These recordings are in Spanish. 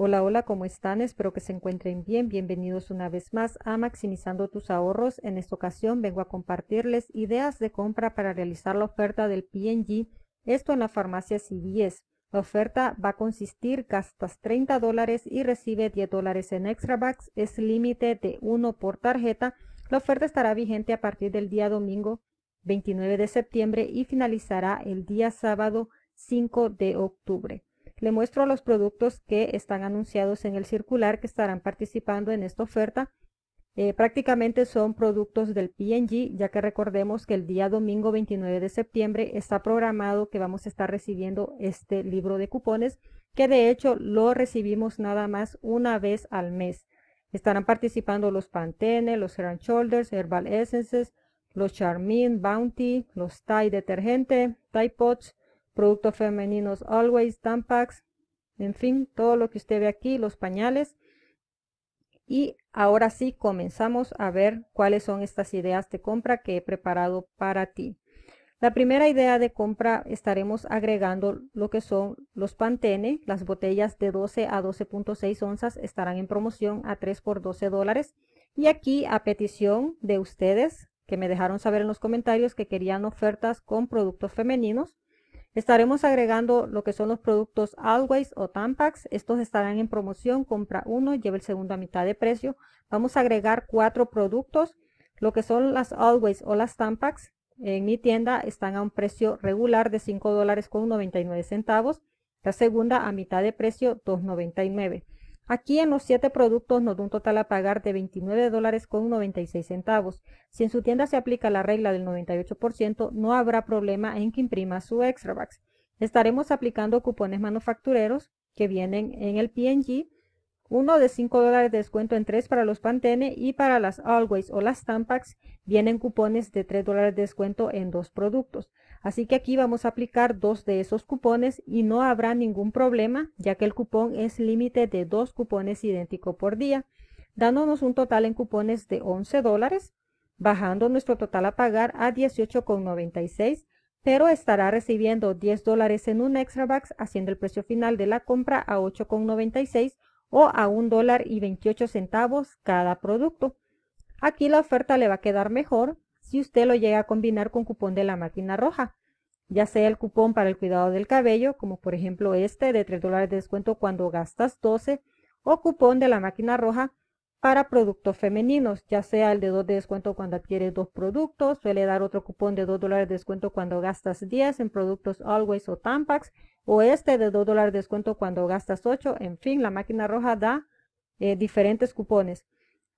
Hola, hola, ¿cómo están? Espero que se encuentren bien. Bienvenidos una vez más a Maximizando tus ahorros. En esta ocasión vengo a compartirles ideas de compra para realizar la oferta del P&G, esto en la farmacia CVS. La oferta va a consistir, gastas 30 dólares y recibe 10 dólares en extra bucks. Es límite de uno por tarjeta. La oferta estará vigente a partir del día domingo 29 de septiembre y finalizará el día sábado 5 de octubre. Le muestro los productos que están anunciados en el circular que estarán participando en esta oferta. Eh, prácticamente son productos del P&G, ya que recordemos que el día domingo 29 de septiembre está programado que vamos a estar recibiendo este libro de cupones, que de hecho lo recibimos nada más una vez al mes. Estarán participando los Pantene, los Head Shoulders, Herbal Essences, los Charmin, Bounty, los Thai Detergente, Thai Pots, productos femeninos Always, Tampax, en fin, todo lo que usted ve aquí, los pañales. Y ahora sí comenzamos a ver cuáles son estas ideas de compra que he preparado para ti. La primera idea de compra estaremos agregando lo que son los Pantene. Las botellas de 12 a 12.6 onzas estarán en promoción a 3 por 12 dólares. Y aquí a petición de ustedes que me dejaron saber en los comentarios que querían ofertas con productos femeninos, Estaremos agregando lo que son los productos Always o Tampax. Estos estarán en promoción, compra uno, lleva el segundo a mitad de precio. Vamos a agregar cuatro productos. Lo que son las Always o las Tampax en mi tienda están a un precio regular de $5.99 dólares con centavos. La segunda a mitad de precio $2.99. Aquí en los siete productos nos da un total a pagar de 29 dólares con centavos. Si en su tienda se aplica la regla del 98%, no habrá problema en que imprima su extra Estaremos aplicando cupones manufactureros que vienen en el PNG uno de 5 dólares de descuento en 3 para los Pantene y para las Always o las Tampax vienen cupones de 3 dólares de descuento en dos productos. Así que aquí vamos a aplicar dos de esos cupones y no habrá ningún problema ya que el cupón es límite de dos cupones idéntico por día, dándonos un total en cupones de 11 dólares, bajando nuestro total a pagar a 18,96 pero estará recibiendo 10 dólares en un extra box haciendo el precio final de la compra a 8,96 o a un dólar y 28 centavos cada producto. Aquí la oferta le va a quedar mejor si usted lo llega a combinar con cupón de la máquina roja, ya sea el cupón para el cuidado del cabello, como por ejemplo este de 3 dólares de descuento cuando gastas 12, o cupón de la máquina roja para productos femeninos, ya sea el de 2 de descuento cuando adquieres dos productos, suele dar otro cupón de 2 dólares de descuento cuando gastas 10 en productos Always o Tampax, o este de 2 dólares de descuento cuando gastas 8, en fin, la máquina roja da eh, diferentes cupones.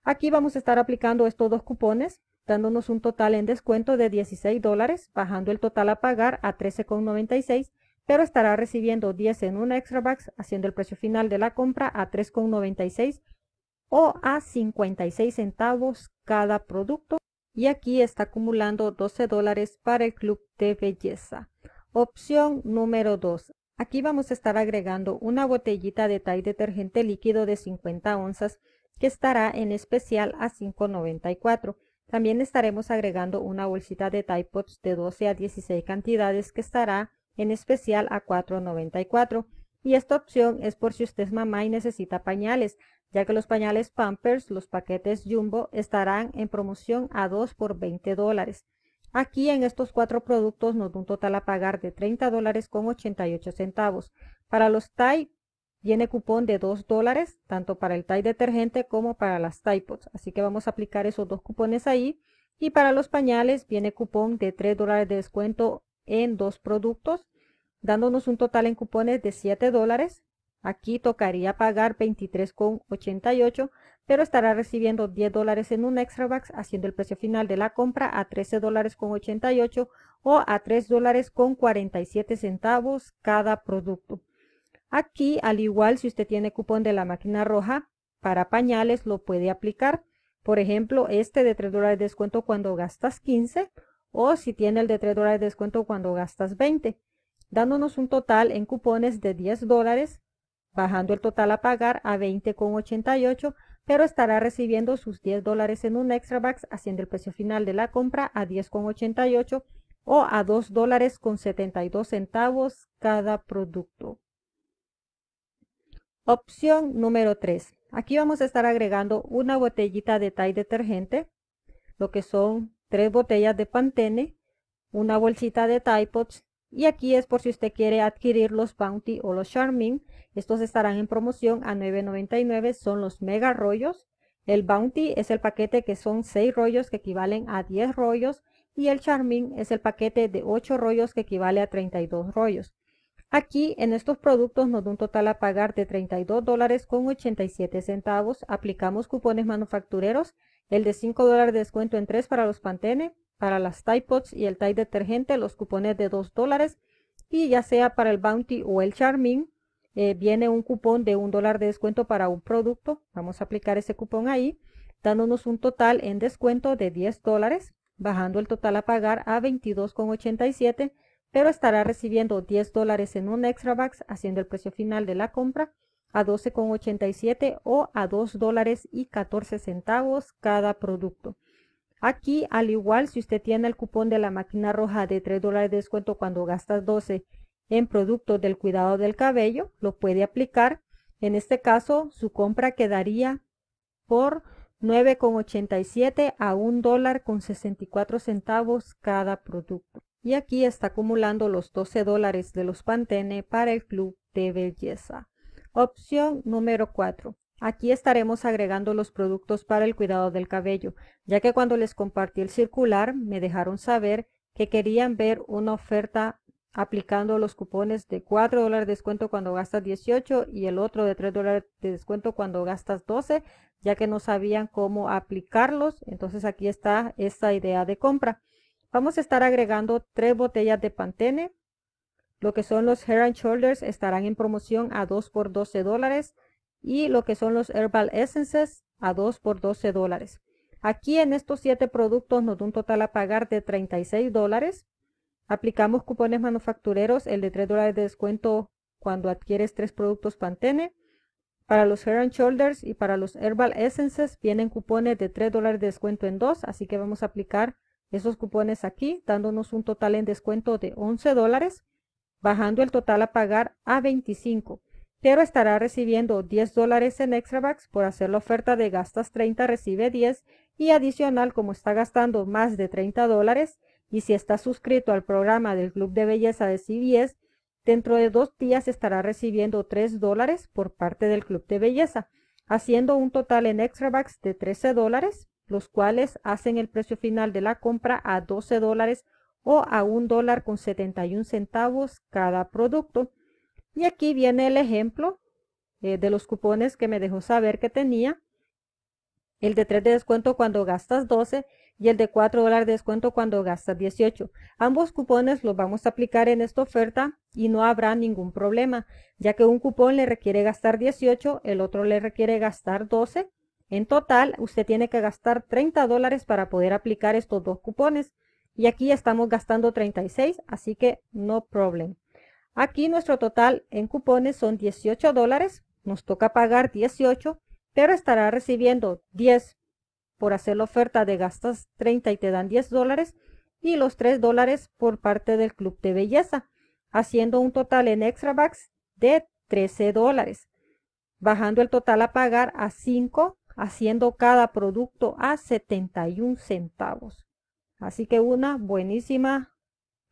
Aquí vamos a estar aplicando estos dos cupones, dándonos un total en descuento de 16 dólares, bajando el total a pagar a 13,96 pero estará recibiendo 10 en un extra box, haciendo el precio final de la compra a 3,96 o a 56 centavos cada producto y aquí está acumulando 12 dólares para el club de belleza. Opción número 2. Aquí vamos a estar agregando una botellita de Tide detergente líquido de 50 onzas que estará en especial a 5.94. También estaremos agregando una bolsita de Tide pots de 12 a 16 cantidades que estará en especial a 4.94. Y esta opción es por si usted es mamá y necesita pañales ya que los pañales Pampers, los paquetes Jumbo, estarán en promoción a 2 por 20 dólares. Aquí en estos cuatro productos nos da un total a pagar de 30 dólares con 88 centavos. Para los Tide viene cupón de 2 dólares, tanto para el Tide detergente como para las Tide Pods. Así que vamos a aplicar esos dos cupones ahí. Y para los pañales viene cupón de 3 dólares de descuento en dos productos, dándonos un total en cupones de 7 dólares. Aquí tocaría pagar 23,88, pero estará recibiendo 10 dólares en un extra box, haciendo el precio final de la compra a $13.88 o a $3.47 dólares con centavos cada producto. Aquí, al igual, si usted tiene cupón de la máquina roja para pañales, lo puede aplicar. Por ejemplo, este de 3 dólares de descuento cuando gastas 15 o si tiene el de 3 de descuento cuando gastas 20, dándonos un total en cupones de 10 dólares bajando el total a pagar a 20,88, pero estará recibiendo sus 10 dólares en un extra box haciendo el precio final de la compra a 10,88 o a 2 dólares con 72 centavos cada producto. Opción número 3. Aquí vamos a estar agregando una botellita de Tide detergente, lo que son tres botellas de Pantene, una bolsita de Tide Pods, y aquí es por si usted quiere adquirir los Bounty o los Charmin, Estos estarán en promoción a $9.99. Son los mega rollos. El Bounty es el paquete que son 6 rollos que equivalen a 10 rollos. Y el Charmin es el paquete de 8 rollos que equivale a 32 rollos. Aquí en estos productos nos da un total a pagar de $32.87. dólares Aplicamos cupones manufactureros. El de $5 de descuento en 3 para los Pantene para las Tide Pods y el Tide detergente, los cupones de 2 dólares. Y ya sea para el Bounty o el Charmin, eh, viene un cupón de un dólar de descuento para un producto. Vamos a aplicar ese cupón ahí, dándonos un total en descuento de 10 dólares, bajando el total a pagar a 22,87, pero estará recibiendo 10 dólares en un extra Bucks, haciendo el precio final de la compra a 12,87 o a 2 dólares y 14 centavos cada producto. Aquí, al igual, si usted tiene el cupón de la máquina roja de 3 dólares de descuento cuando gastas 12 en productos del cuidado del cabello, lo puede aplicar. En este caso, su compra quedaría por 9,87 a 1 dólar con 64 centavos cada producto. Y aquí está acumulando los 12 dólares de los Pantene para el club de belleza. Opción número 4. Aquí estaremos agregando los productos para el cuidado del cabello, ya que cuando les compartí el circular me dejaron saber que querían ver una oferta aplicando los cupones de 4 dólares de descuento cuando gastas 18 y el otro de 3 dólares de descuento cuando gastas 12, ya que no sabían cómo aplicarlos. Entonces aquí está esta idea de compra. Vamos a estar agregando tres botellas de Pantene. Lo que son los Hair and Shoulders estarán en promoción a 2 por 12 dólares y lo que son los Herbal Essences a 2 por 12 dólares. Aquí en estos 7 productos nos da un total a pagar de 36 dólares. Aplicamos cupones manufactureros, el de 3 dólares de descuento cuando adquieres 3 productos Pantene. Para los Hair and Shoulders y para los Herbal Essences vienen cupones de 3 dólares de descuento en 2, así que vamos a aplicar esos cupones aquí, dándonos un total en descuento de 11 dólares, bajando el total a pagar a 25 pero estará recibiendo 10 dólares en bucks por hacer la oferta de gastas 30 recibe 10 y adicional como está gastando más de 30 dólares y si está suscrito al programa del Club de Belleza de CBS, dentro de dos días estará recibiendo 3 dólares por parte del Club de Belleza, haciendo un total en bucks de 13 dólares, los cuales hacen el precio final de la compra a 12 dólares o a un dólar con 71 centavos cada producto. Y aquí viene el ejemplo eh, de los cupones que me dejó saber que tenía. El de 3 de descuento cuando gastas 12 y el de 4 dólares de descuento cuando gastas 18. Ambos cupones los vamos a aplicar en esta oferta y no habrá ningún problema, ya que un cupón le requiere gastar 18, el otro le requiere gastar 12. En total, usted tiene que gastar 30 dólares para poder aplicar estos dos cupones. Y aquí estamos gastando 36, así que no problem. Aquí nuestro total en cupones son 18 dólares, nos toca pagar 18, pero estará recibiendo 10 por hacer la oferta de gastas 30 y te dan 10 dólares y los 3 dólares por parte del club de belleza, haciendo un total en extra bucks de 13 dólares, bajando el total a pagar a 5, haciendo cada producto a 71 centavos. Así que una buenísima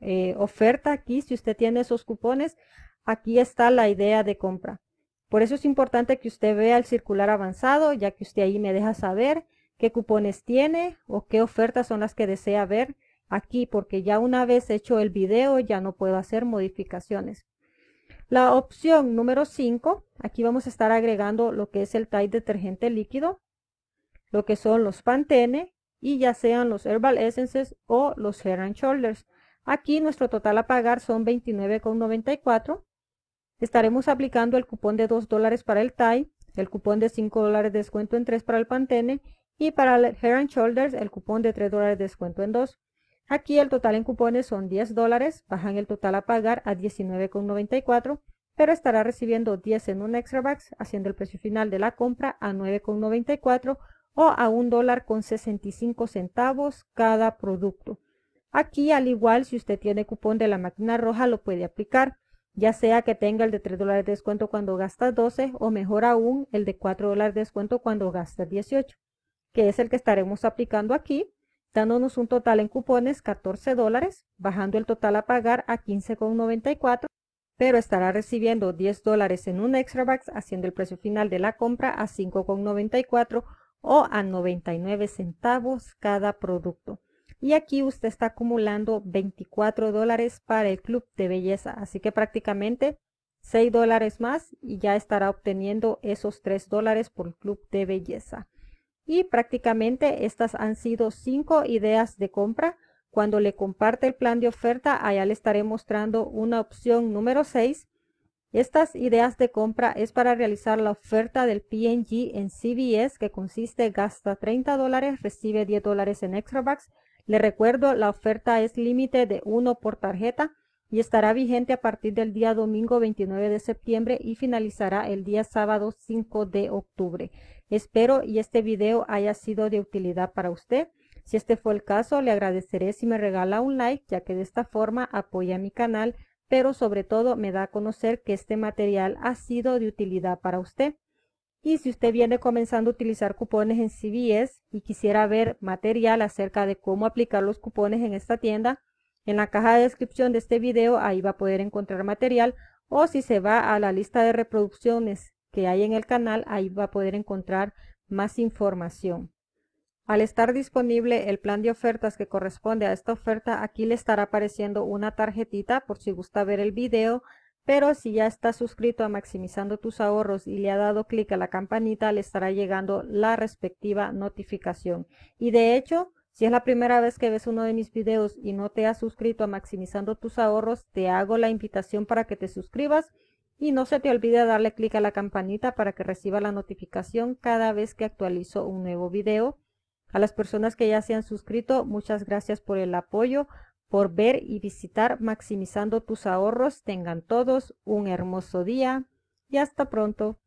eh, oferta aquí, si usted tiene esos cupones, aquí está la idea de compra. Por eso es importante que usted vea el circular avanzado, ya que usted ahí me deja saber qué cupones tiene o qué ofertas son las que desea ver aquí, porque ya una vez hecho el video ya no puedo hacer modificaciones. La opción número 5, aquí vamos a estar agregando lo que es el Tide detergente líquido, lo que son los Pantene y ya sean los Herbal Essences o los Hair and Shoulders. Aquí nuestro total a pagar son 29,94. Estaremos aplicando el cupón de 2 dólares para el TAI, el cupón de 5 dólares de descuento en 3 para el Pantene y para el Hair and Shoulders el cupón de 3 dólares de descuento en 2. Aquí el total en cupones son 10 dólares, bajan el total a pagar a 19,94, pero estará recibiendo 10 en un extra box, haciendo el precio final de la compra a 9,94 o a 1 dólar con 65 centavos cada producto. Aquí, al igual, si usted tiene cupón de la máquina roja, lo puede aplicar, ya sea que tenga el de 3 dólares de descuento cuando gasta 12 o mejor aún el de 4 dólares de descuento cuando gasta 18, que es el que estaremos aplicando aquí, dándonos un total en cupones 14 dólares, bajando el total a pagar a 15,94, pero estará recibiendo 10 dólares en un extra bucks, haciendo el precio final de la compra a 5,94 o a 99 centavos cada producto y aquí usted está acumulando 24 dólares para el club de belleza, así que prácticamente 6 dólares más y ya estará obteniendo esos 3 dólares por el club de belleza. Y prácticamente estas han sido 5 ideas de compra. Cuando le comparte el plan de oferta, allá le estaré mostrando una opción número 6. Estas ideas de compra es para realizar la oferta del PNG en CVS que consiste gasta 30 dólares, recibe 10 dólares en extra bucks le recuerdo, la oferta es límite de uno por tarjeta y estará vigente a partir del día domingo 29 de septiembre y finalizará el día sábado 5 de octubre. Espero y este video haya sido de utilidad para usted. Si este fue el caso, le agradeceré si me regala un like, ya que de esta forma apoya mi canal, pero sobre todo me da a conocer que este material ha sido de utilidad para usted. Y si usted viene comenzando a utilizar cupones en CVS y quisiera ver material acerca de cómo aplicar los cupones en esta tienda, en la caja de descripción de este video ahí va a poder encontrar material o si se va a la lista de reproducciones que hay en el canal, ahí va a poder encontrar más información. Al estar disponible el plan de ofertas que corresponde a esta oferta, aquí le estará apareciendo una tarjetita por si gusta ver el video pero si ya estás suscrito a Maximizando tus ahorros y le ha dado clic a la campanita, le estará llegando la respectiva notificación. Y de hecho, si es la primera vez que ves uno de mis videos y no te has suscrito a Maximizando tus ahorros, te hago la invitación para que te suscribas y no se te olvide darle clic a la campanita para que reciba la notificación cada vez que actualizo un nuevo video. A las personas que ya se han suscrito, muchas gracias por el apoyo por ver y visitar maximizando tus ahorros. Tengan todos un hermoso día y hasta pronto.